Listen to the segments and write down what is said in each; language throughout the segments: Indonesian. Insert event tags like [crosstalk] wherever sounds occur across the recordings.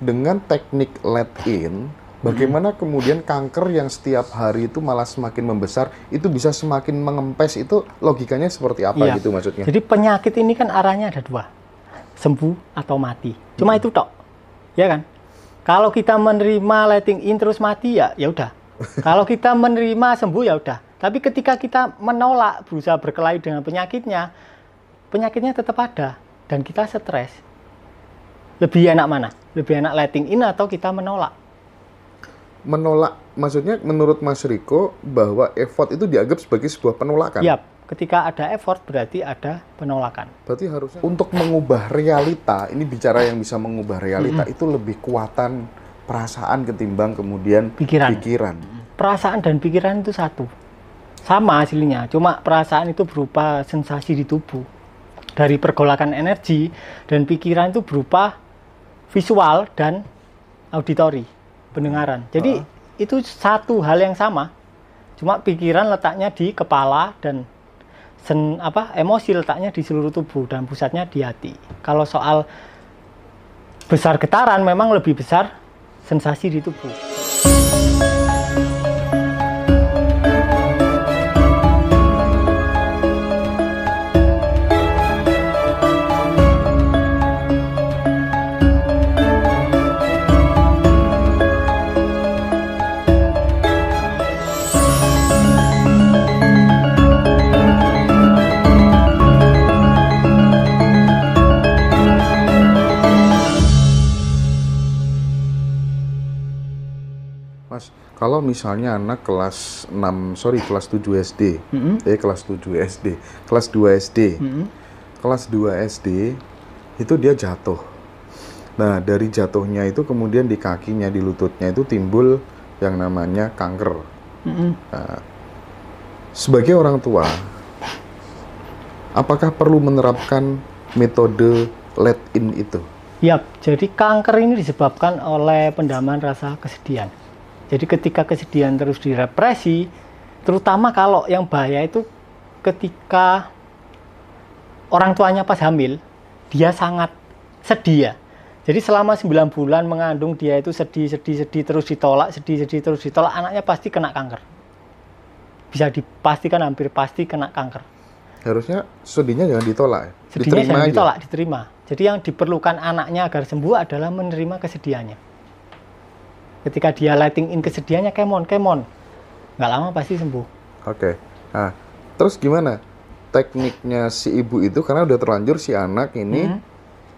dengan teknik let in bagaimana hmm. kemudian kanker yang setiap hari itu malah semakin membesar itu bisa semakin mengempes itu logikanya seperti apa iya. gitu maksudnya jadi penyakit ini kan arahnya ada dua sembuh atau mati cuma hmm. itu tok ya kan kalau kita menerima letting in terus mati ya ya udah [laughs] kalau kita menerima sembuh ya udah tapi ketika kita menolak berusaha berkelahi dengan penyakitnya penyakitnya tetap ada dan kita stres lebih enak mana? Lebih enak letting in atau kita menolak? Menolak, maksudnya menurut Mas Riko bahwa effort itu dianggap sebagai sebuah penolakan. Yap, ketika ada effort berarti ada penolakan. Berarti harusnya untuk mengubah realita, ini bicara yang bisa mengubah realita -hmm. itu lebih kuatan perasaan ketimbang kemudian pikiran. pikiran. Perasaan dan pikiran itu satu. Sama hasilnya, cuma perasaan itu berupa sensasi di tubuh dari pergolakan energi dan pikiran itu berupa visual dan auditori, pendengaran. Jadi uh. itu satu hal yang sama. Cuma pikiran letaknya di kepala dan sen, apa emosi letaknya di seluruh tubuh dan pusatnya di hati. Kalau soal besar getaran memang lebih besar sensasi di tubuh. kalau misalnya anak kelas 6 sorry kelas 7 SD mm -hmm. eh kelas 7 SD kelas 2 SD mm -hmm. kelas 2 SD itu dia jatuh nah dari jatuhnya itu kemudian di kakinya di lututnya itu timbul yang namanya kanker mm -hmm. nah, sebagai orang tua apakah perlu menerapkan metode let in itu Ya, jadi kanker ini disebabkan oleh pendaman rasa kesedihan. Jadi ketika kesedihan terus direpresi, terutama kalau yang bahaya itu ketika orang tuanya pas hamil, dia sangat sedih ya. Jadi selama 9 bulan mengandung dia itu sedih, sedih, sedih, terus ditolak, sedih, sedih, terus ditolak, anaknya pasti kena kanker. Bisa dipastikan hampir pasti kena kanker. Harusnya sedihnya jangan ditolak. Ya, sedihnya diterima jangan aja. ditolak, diterima. Jadi yang diperlukan anaknya agar sembuh adalah menerima kesedihannya ketika dia lighting in kesedihannya kemon kemon nggak lama pasti sembuh oke okay. nah terus gimana tekniknya si ibu itu karena udah terlanjur si anak ini mm-hmm.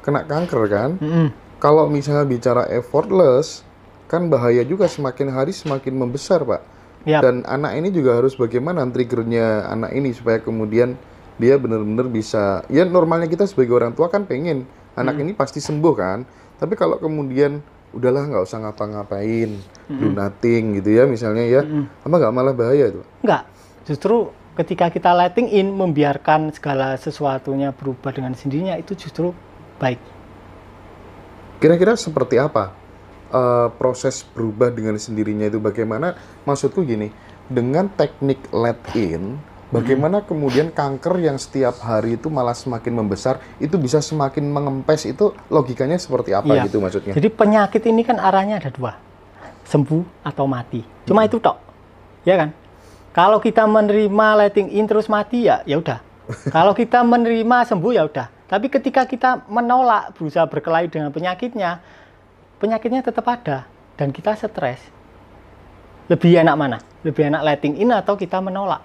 kena kanker kan mm-hmm. kalau misalnya bicara effortless kan bahaya juga semakin hari semakin membesar pak yep. dan anak ini juga harus bagaimana triggernya anak ini supaya kemudian dia benar-benar bisa ya normalnya kita sebagai orang tua kan pengen anak hmm. ini pasti sembuh kan tapi kalau kemudian udahlah nggak usah ngapa-ngapain, mm -hmm. do nothing gitu ya misalnya ya, mm -hmm. apa nggak malah bahaya itu? Nggak, justru ketika kita letting in membiarkan segala sesuatunya berubah dengan sendirinya itu justru baik. Kira-kira seperti apa uh, proses berubah dengan sendirinya itu bagaimana? Maksudku gini, dengan teknik let in Bagaimana kemudian kanker yang setiap hari itu malah semakin membesar, itu bisa semakin mengempes, itu logikanya seperti apa iya. gitu maksudnya? Jadi penyakit ini kan arahnya ada dua, sembuh atau mati. Cuma hmm. itu tok, ya kan? Kalau kita menerima letting in terus mati ya, ya udah. [laughs] Kalau kita menerima sembuh ya udah. Tapi ketika kita menolak berusaha berkelahi dengan penyakitnya, penyakitnya tetap ada dan kita stres. Lebih enak mana? Lebih enak letting in atau kita menolak?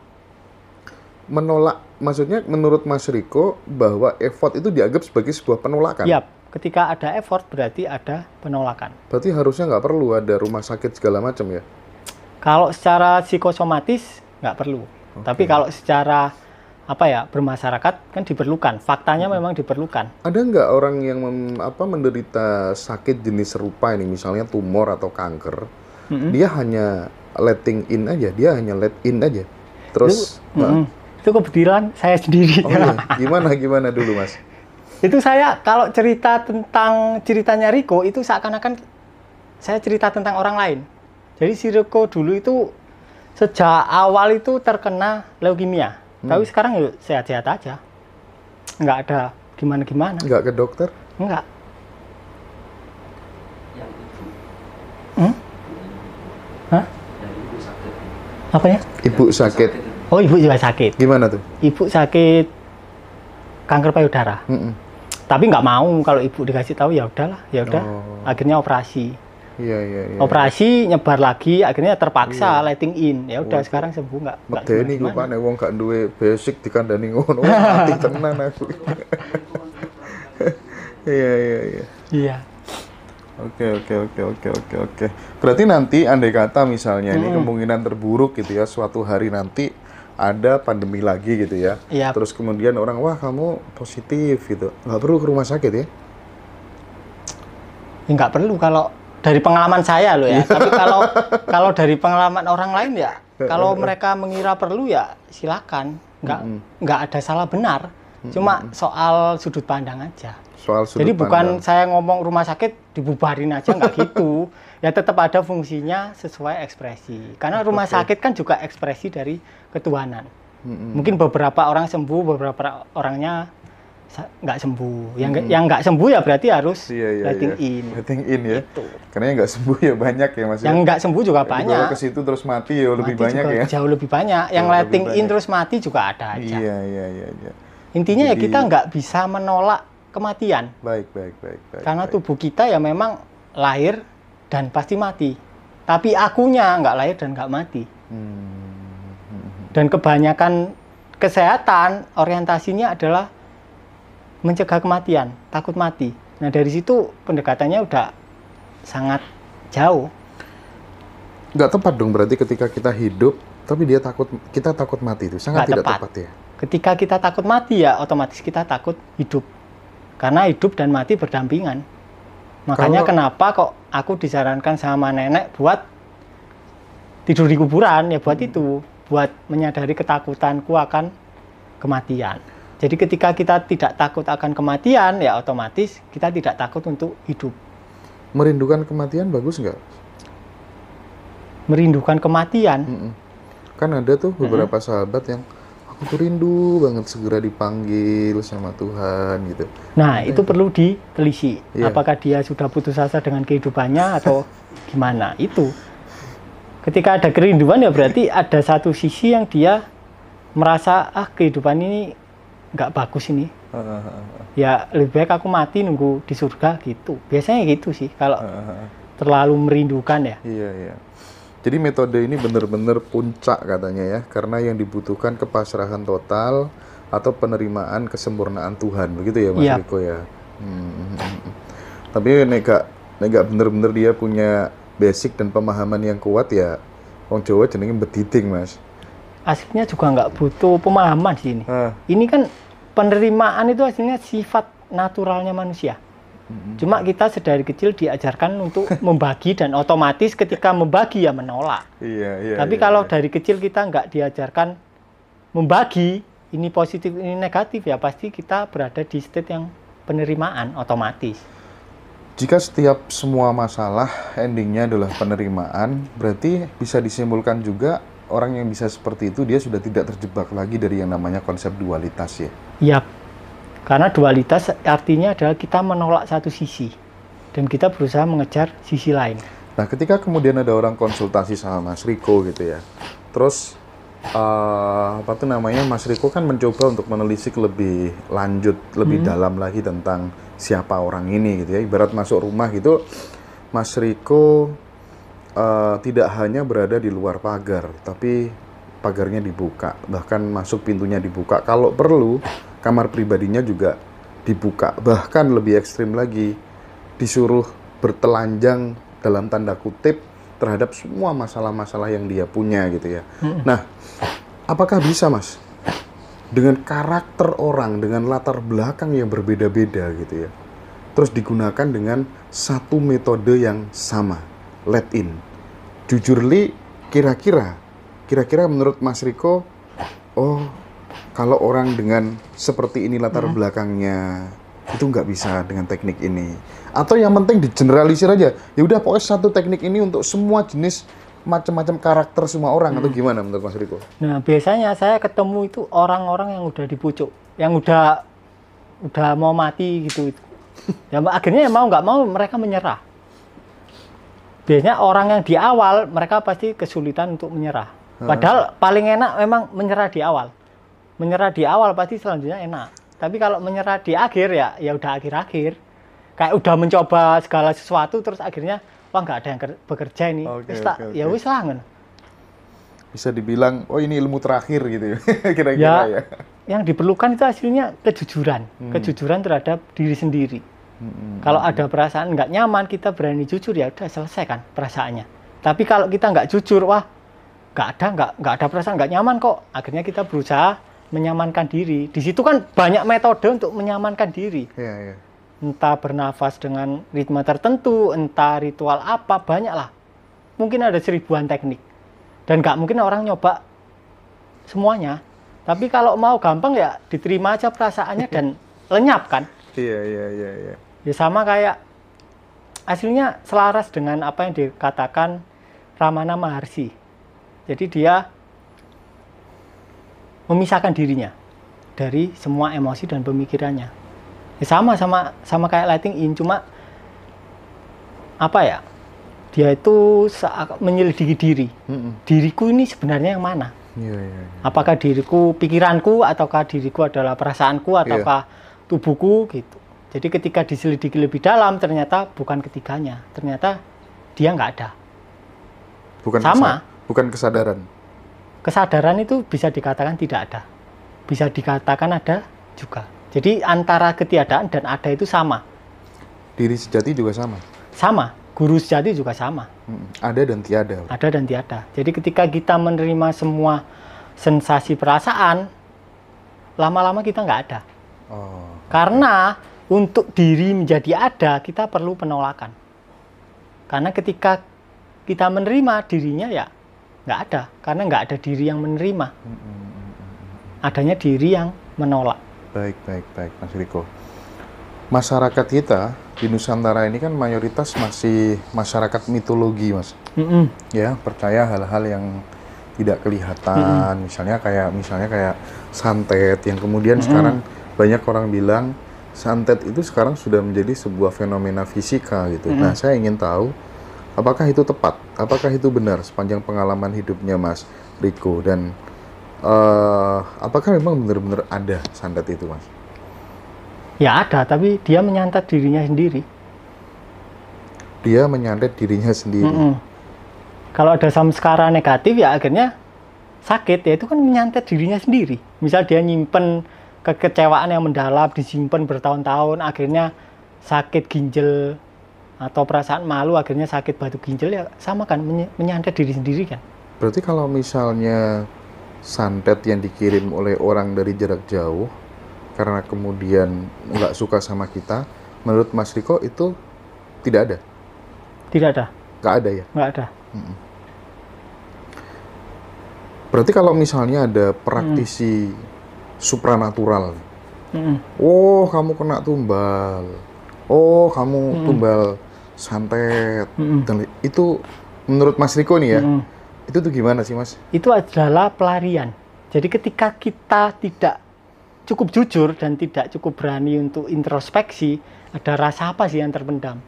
menolak maksudnya menurut Mas Riko bahwa effort itu dianggap sebagai sebuah penolakan. Yap, ketika ada effort berarti ada penolakan. Berarti harusnya nggak perlu ada rumah sakit segala macam ya? Kalau secara psikosomatis nggak perlu, okay. tapi kalau secara apa ya bermasyarakat kan diperlukan faktanya hmm. memang diperlukan ada nggak orang yang mem, apa menderita sakit jenis serupa ini misalnya tumor atau kanker hmm. dia hanya letting in aja dia hanya let in aja terus Lu, nah, mm itu kebetulan saya sendiri. Oh, iya. Gimana gimana dulu mas? itu saya kalau cerita tentang ceritanya Riko itu seakan-akan saya cerita tentang orang lain. Jadi si Riko dulu itu sejak awal itu terkena leukemia, hmm. tapi sekarang ya sehat-sehat aja, nggak ada gimana-gimana. Nggak ke dokter? Nggak. Hmm? Hah? Ibu sakit. Ibu sakit. Oh, ibu juga sakit. Gimana tuh? Ibu sakit kanker payudara. Mm -mm. Tapi nggak mau kalau ibu dikasih tahu ya udahlah, ya udah. Oh. Akhirnya operasi. Iya, iya, iya. Operasi nyebar lagi, akhirnya terpaksa yeah. lighting in. Ya udah oh, sekarang sembuh nggak? ini gue nih wong nggak duwe basic kandang ngono. Mati [laughs] tenan aku. [laughs] iya, iya, iya. Iya. Oke oke oke oke oke oke. Berarti nanti andai kata misalnya hmm. ini kemungkinan terburuk gitu ya suatu hari nanti ada pandemi lagi gitu ya. Yep. Iya. Terus kemudian orang wah kamu positif gitu, nggak perlu ke rumah sakit ya? ya nggak perlu kalau dari pengalaman saya loh ya. Iya. Tapi kalau kalau dari pengalaman orang lain ya, kalau mereka mengira perlu ya silakan, nggak mm -hmm. nggak ada salah benar. Cuma mm -hmm. soal sudut pandang aja. Soal sudut Jadi bukan saya ngomong rumah sakit dibubarin aja nggak gitu. [laughs] ya tetap ada fungsinya sesuai ekspresi. Karena rumah sakit kan juga ekspresi dari ketuhanan. Mm-hmm. Mungkin beberapa orang sembuh, beberapa orangnya nggak sembuh. Yang mm-hmm. yang nggak sembuh ya berarti harus yeah, yeah, letting yeah. in. Letting in ya. Gitu. Karena yang nggak sembuh ya banyak ya mas. Yang nggak sembuh juga banyak. Kalau ke situ terus mati ya mati lebih banyak ya. Jauh lebih banyak. Yang jauh letting banyak. in terus mati juga ada aja. Iya iya iya. iya. Intinya ya Jadi, ya kita nggak bisa menolak kematian. Baik baik baik. baik Karena baik. tubuh kita ya memang lahir dan pasti mati. Tapi akunya nggak lahir dan nggak mati. Hmm. Dan kebanyakan kesehatan orientasinya adalah mencegah kematian, takut mati. Nah dari situ pendekatannya udah sangat jauh. Nggak tepat dong berarti ketika kita hidup tapi dia takut kita takut mati itu sangat nggak tidak tepat. tepat ya. Ketika kita takut mati ya otomatis kita takut hidup karena hidup dan mati berdampingan. Makanya Kalau... kenapa kok aku disarankan sama nenek buat tidur di kuburan ya buat hmm. itu buat menyadari ketakutanku akan kematian jadi ketika kita tidak takut akan kematian ya otomatis kita tidak takut untuk hidup merindukan kematian bagus nggak merindukan kematian mm kan ada tuh beberapa mm sahabat yang aku rindu banget segera dipanggil sama Tuhan gitu. Nah, itu iya. perlu ditelisi. Yeah. Apakah dia sudah putus asa dengan kehidupannya atau [laughs] gimana? Itu. Ketika ada kerinduan ya berarti ada satu sisi yang dia merasa ah kehidupan ini nggak bagus ini. Ya lebih baik aku mati nunggu di surga gitu. Biasanya gitu sih kalau terlalu merindukan ya. Iya, iya. Jadi metode ini benar-benar puncak katanya ya, karena yang dibutuhkan kepasrahan total atau penerimaan kesempurnaan Tuhan, begitu ya Mas yep. Iya. Riko ya. Hmm. hmm, hmm, hmm. Tapi nega nega benar-benar dia punya basic dan pemahaman yang kuat ya, orang Jawa jenenge betiting Mas. Asiknya juga nggak butuh pemahaman sih ini. Ah. Ini kan penerimaan itu hasilnya sifat naturalnya manusia. Hmm. Cuma kita sedari kecil diajarkan untuk [laughs] membagi dan otomatis ketika membagi ya menolak. Iya, iya, Tapi iya, kalau iya. dari kecil kita nggak diajarkan membagi, ini positif, ini negatif ya pasti kita berada di state yang penerimaan otomatis. Jika setiap semua masalah endingnya adalah penerimaan, berarti bisa disimpulkan juga orang yang bisa seperti itu dia sudah tidak terjebak lagi dari yang namanya konsep dualitas ya. Iya. Karena dualitas artinya adalah kita menolak satu sisi dan kita berusaha mengejar sisi lain. Nah, ketika kemudian ada orang konsultasi sama Mas Riko gitu ya, terus uh, apa tuh namanya Mas Riko kan mencoba untuk menelisik lebih lanjut, lebih hmm. dalam lagi tentang siapa orang ini gitu ya. Ibarat masuk rumah gitu, Mas Riko uh, tidak hanya berada di luar pagar, tapi pagarnya dibuka, bahkan masuk pintunya dibuka. Kalau perlu kamar pribadinya juga dibuka bahkan lebih ekstrim lagi disuruh bertelanjang dalam tanda kutip terhadap semua masalah-masalah yang dia punya gitu ya nah apakah bisa mas dengan karakter orang dengan latar belakang yang berbeda-beda gitu ya terus digunakan dengan satu metode yang sama let in jujur kira-kira kira-kira menurut Mas Riko oh kalau orang dengan seperti ini latar hmm. belakangnya itu nggak bisa dengan teknik ini atau yang penting di generalisir aja ya udah pokoknya satu teknik ini untuk semua jenis macam-macam karakter semua orang hmm. atau gimana menurut Mas Riko? Nah biasanya saya ketemu itu orang-orang yang udah dipucuk, yang udah udah mau mati gitu. itu. ya akhirnya ya mau nggak mau mereka menyerah. Biasanya orang yang di awal mereka pasti kesulitan untuk menyerah. Ah. Padahal paling enak memang menyerah di awal menyerah di awal pasti selanjutnya enak tapi kalau menyerah di akhir ya ya udah akhir-akhir kayak udah mencoba segala sesuatu terus akhirnya wah nggak ada yang bekerja ini okay, okay, okay. ya wis lah bisa dibilang oh ini ilmu terakhir gitu ya, [laughs] kira-kira ya, ya yang diperlukan itu hasilnya kejujuran hmm. kejujuran terhadap diri sendiri hmm. kalau ada perasaan nggak nyaman kita berani jujur ya udah selesai kan perasaannya tapi kalau kita nggak jujur wah nggak ada nggak nggak ada perasaan nggak nyaman kok akhirnya kita berusaha menyamankan diri. Di situ kan banyak metode untuk menyamankan diri. Ya, ya. Entah bernafas dengan ritme tertentu, entah ritual apa, banyaklah. Mungkin ada seribuan teknik. Dan nggak mungkin orang nyoba semuanya. Tapi kalau mau gampang ya diterima aja perasaannya dan [laughs] lenyap kan. Iya, iya, iya. Ya. ya sama kayak hasilnya selaras dengan apa yang dikatakan Ramana Maharshi. Jadi dia memisahkan dirinya dari semua emosi dan pemikirannya. Ya, sama sama sama kayak lighting in cuma apa ya? Dia itu menyelidiki diri. Mm Diriku ini sebenarnya yang mana? Yeah, yeah, yeah. Apakah diriku pikiranku ataukah diriku adalah perasaanku iya. ataukah yeah. tubuhku gitu. Jadi ketika diselidiki lebih dalam ternyata bukan ketiganya. Ternyata dia nggak ada. Bukan sama. bukan kesadaran kesadaran itu bisa dikatakan tidak ada bisa dikatakan ada juga jadi antara ketiadaan dan ada itu sama diri sejati juga sama sama guru sejati juga sama hmm, ada dan tiada ada dan tiada jadi ketika kita menerima semua sensasi perasaan lama-lama kita nggak ada oh. karena untuk diri menjadi ada kita perlu penolakan karena ketika kita menerima dirinya ya nggak ada karena nggak ada diri yang menerima hmm, hmm, hmm, adanya diri yang menolak baik baik baik Mas Riko masyarakat kita di Nusantara ini kan mayoritas masih masyarakat mitologi mas mm mm ya percaya hal-hal yang tidak kelihatan mm mm misalnya kayak misalnya kayak santet yang kemudian mm mm sekarang banyak orang bilang santet itu sekarang sudah menjadi sebuah fenomena fisika gitu mm mm nah saya ingin tahu Apakah itu tepat? Apakah itu benar sepanjang pengalaman hidupnya Mas Riko dan uh, apakah memang benar-benar ada santet itu, Mas? Ya ada, tapi dia menyantet dirinya sendiri. Dia menyantet dirinya sendiri. Mm -mm. Kalau ada samskara negatif ya akhirnya sakit ya itu kan menyantet dirinya sendiri. Misal dia nyimpen kekecewaan yang mendalam disimpan bertahun-tahun akhirnya sakit ginjal atau perasaan malu akhirnya sakit batu ginjal ya sama kan menyantet diri sendiri kan berarti kalau misalnya santet yang dikirim oleh orang dari jarak jauh karena kemudian nggak suka sama kita menurut Mas Riko itu tidak ada tidak ada nggak ada ya nggak ada berarti kalau misalnya ada praktisi hmm. supranatural hmm. oh kamu kena tumbal oh kamu hmm. tumbal santet hmm. itu menurut Mas Riko nih ya hmm. itu tuh gimana sih Mas? Itu adalah pelarian. Jadi ketika kita tidak cukup jujur dan tidak cukup berani untuk introspeksi, ada rasa apa sih yang terpendam?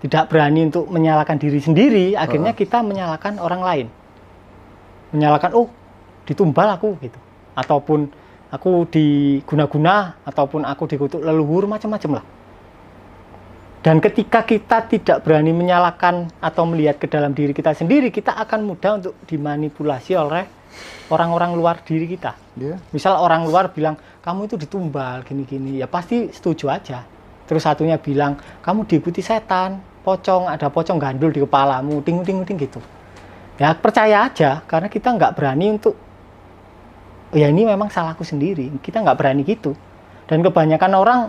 Tidak berani untuk menyalahkan diri sendiri, akhirnya uh. kita menyalahkan orang lain. Menyalahkan, oh ditumbal aku gitu. Ataupun aku diguna-guna, ataupun aku dikutuk leluhur, macam-macam lah. Dan ketika kita tidak berani menyalahkan atau melihat ke dalam diri kita sendiri, kita akan mudah untuk dimanipulasi oleh orang-orang luar diri kita. Yeah. Misal orang luar bilang, kamu itu ditumbal, gini-gini. Ya pasti setuju aja. Terus satunya bilang, kamu diikuti setan, pocong, ada pocong gandul di kepalamu, ting-ting-ting gitu. Ya percaya aja, karena kita nggak berani untuk, ya ini memang salahku sendiri. Kita nggak berani gitu. Dan kebanyakan orang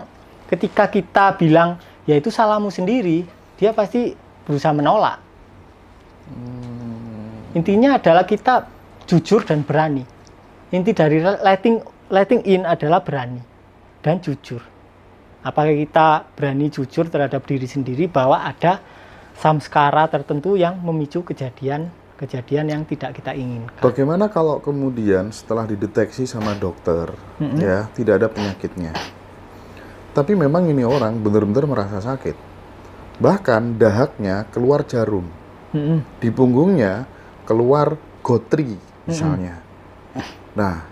ketika kita bilang, yaitu salahmu sendiri, dia pasti berusaha menolak. Hmm. Intinya adalah kita jujur dan berani. Inti dari letting letting in adalah berani dan jujur. Apakah kita berani jujur terhadap diri sendiri bahwa ada samskara tertentu yang memicu kejadian kejadian yang tidak kita inginkan. Bagaimana kalau kemudian setelah dideteksi sama dokter, mm -hmm. ya tidak ada penyakitnya, tapi memang ini orang benar-benar merasa sakit. Bahkan dahaknya keluar jarum. Mm-hmm. Di punggungnya keluar gotri misalnya. Mm-hmm. Nah,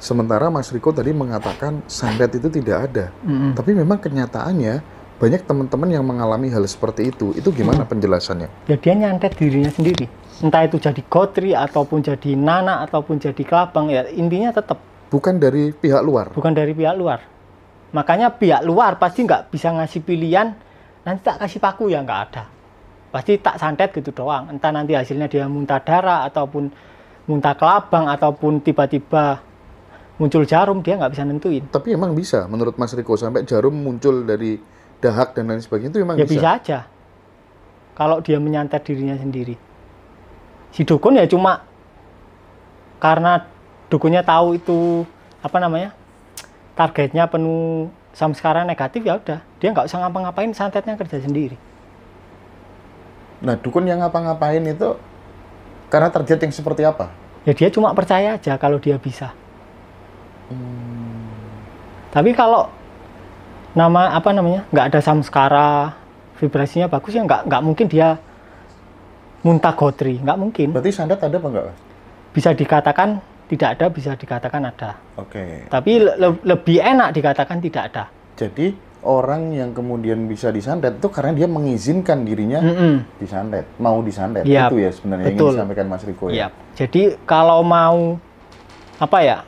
sementara Mas Riko tadi mengatakan sandet itu tidak ada. Mm-hmm. Tapi memang kenyataannya banyak teman-teman yang mengalami hal seperti itu. Itu gimana mm-hmm. penjelasannya? Ya dia nyantet dirinya sendiri. Entah itu jadi gotri ataupun jadi nana ataupun jadi kelabang ya intinya tetap bukan dari pihak luar. Bukan dari pihak luar Makanya pihak luar pasti nggak bisa ngasih pilihan, nanti tak kasih paku ya nggak ada. Pasti tak santet gitu doang. Entah nanti hasilnya dia muntah darah ataupun muntah kelabang ataupun tiba-tiba muncul jarum dia nggak bisa nentuin. Tapi emang bisa menurut Mas Riko sampai jarum muncul dari dahak dan lain sebagainya itu emang ya bisa. bisa aja. Kalau dia menyantet dirinya sendiri. Si dukun ya cuma karena dukunnya tahu itu apa namanya? targetnya penuh sama sekarang negatif ya udah dia nggak usah ngapa-ngapain santetnya kerja sendiri nah dukun yang ngapa-ngapain itu karena target yang seperti apa ya dia cuma percaya aja kalau dia bisa hmm. tapi kalau nama apa namanya nggak ada samskara vibrasinya bagus ya nggak nggak mungkin dia muntah gotri nggak mungkin berarti Sandat ada apa enggak bisa dikatakan tidak ada bisa dikatakan ada. Oke. Okay. Tapi le lebih enak dikatakan tidak ada. Jadi orang yang kemudian bisa disantet itu karena dia mengizinkan dirinya mm -mm. disantet, mau disantet. Yep. Iya, itu ya sebenarnya Betul. yang disampaikan Mas Riko ya. Yep. Iya. Jadi kalau mau apa ya?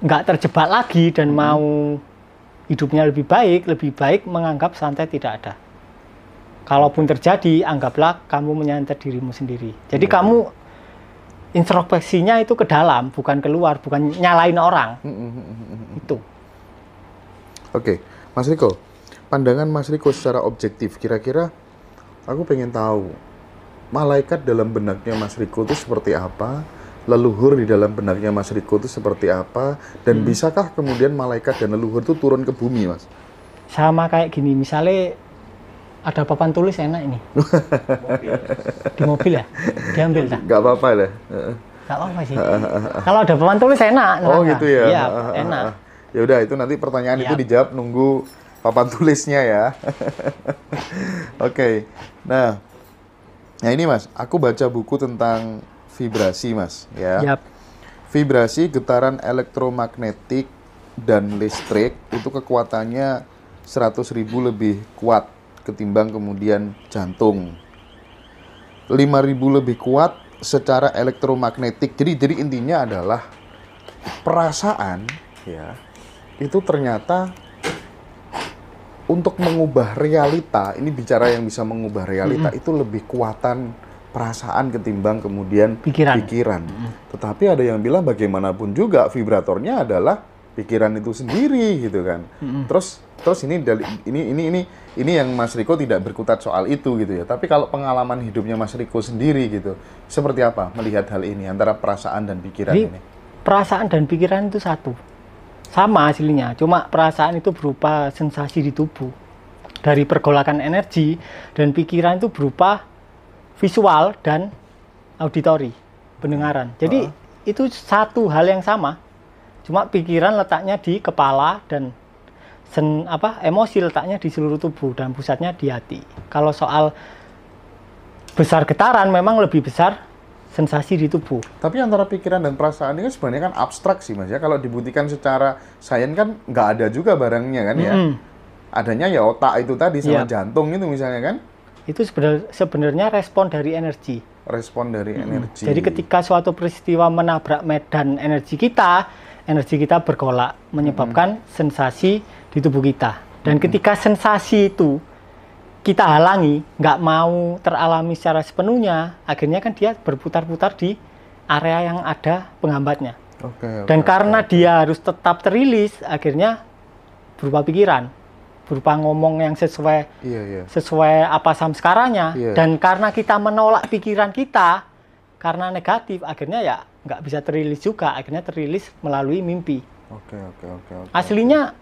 nggak terjebak lagi dan mm -hmm. mau hidupnya lebih baik, lebih baik menganggap santet tidak ada. Kalaupun terjadi, anggaplah kamu menyantet dirimu sendiri. Jadi yeah. kamu introspeksinya itu ke dalam, bukan keluar, bukan nyalain orang. Hmm, hmm, hmm, itu. Oke, Mas Riko, pandangan Mas Riko secara objektif, kira-kira aku pengen tahu malaikat dalam benaknya Mas Riko itu seperti apa, leluhur di dalam benaknya Mas Riko itu seperti apa, dan hmm. bisakah kemudian malaikat dan leluhur itu turun ke bumi, Mas? Sama kayak gini, misalnya ada papan tulis enak ini di mobil ya diambil tak nggak apa-apa lah nggak apa-apa sih kalau ada papan tulis enak oh gitu ya iya enak ya udah itu nanti pertanyaan Yap. itu iya. dijawab nunggu papan tulisnya ya [laughs] oke okay. nah nah ini mas aku baca buku tentang vibrasi mas ya Yap. vibrasi getaran elektromagnetik dan listrik itu kekuatannya 100.000 lebih kuat ketimbang kemudian jantung. 5000 lebih kuat secara elektromagnetik. Jadi jadi intinya adalah perasaan ya itu ternyata untuk mengubah realita, ini bicara yang bisa mengubah realita mm -hmm. itu lebih kuatan perasaan ketimbang kemudian pikiran. pikiran. Mm -hmm. Tetapi ada yang bilang bagaimanapun juga vibratornya adalah pikiran itu sendiri gitu kan. Mm-hmm. Terus terus ini dari ini ini ini ini yang Mas Riko tidak berkutat soal itu gitu ya. Tapi kalau pengalaman hidupnya Mas Riko sendiri gitu, seperti apa melihat hal ini antara perasaan dan pikiran Jadi, ini? Perasaan dan pikiran itu satu. Sama hasilnya, cuma perasaan itu berupa sensasi di tubuh. Dari pergolakan energi dan pikiran itu berupa visual dan auditori, pendengaran. Jadi uh. itu satu hal yang sama cuma pikiran letaknya di kepala dan sen, apa emosi letaknya di seluruh tubuh dan pusatnya di hati kalau soal besar getaran memang lebih besar sensasi di tubuh. Tapi antara pikiran dan perasaan ini kan sebenarnya kan abstrak sih mas ya. Kalau dibuktikan secara sains kan nggak ada juga barangnya kan ya. Mm -hmm. Adanya ya otak itu tadi sama yeah. jantung itu misalnya kan. Itu sebenarnya respon dari energi. Respon dari mm -hmm. energi. Jadi ketika suatu peristiwa menabrak medan energi kita, energi kita berkolak menyebabkan hmm. sensasi di tubuh kita. Dan hmm. ketika sensasi itu kita halangi, nggak mau teralami secara sepenuhnya, akhirnya kan dia berputar-putar di area yang ada penghambatnya. Okay, Dan karena okay. dia harus tetap terilis, akhirnya berupa pikiran, berupa ngomong yang sesuai yeah, yeah. sesuai apa samskaranya. Yeah. Dan karena kita menolak pikiran kita, karena negatif akhirnya ya nggak bisa terilis juga akhirnya terilis melalui mimpi oke oke oke, oke aslinya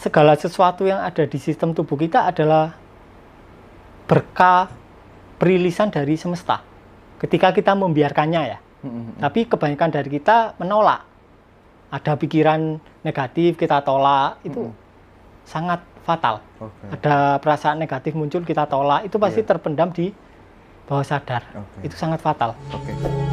segala sesuatu yang ada di sistem tubuh kita adalah berkah perilisan dari semesta ketika kita membiarkannya ya mm-hmm. tapi kebanyakan dari kita menolak ada pikiran negatif kita tolak itu mm-hmm. sangat fatal okay. ada perasaan negatif muncul kita tolak itu pasti yeah. terpendam di bawah sadar okay. itu sangat fatal. Okay.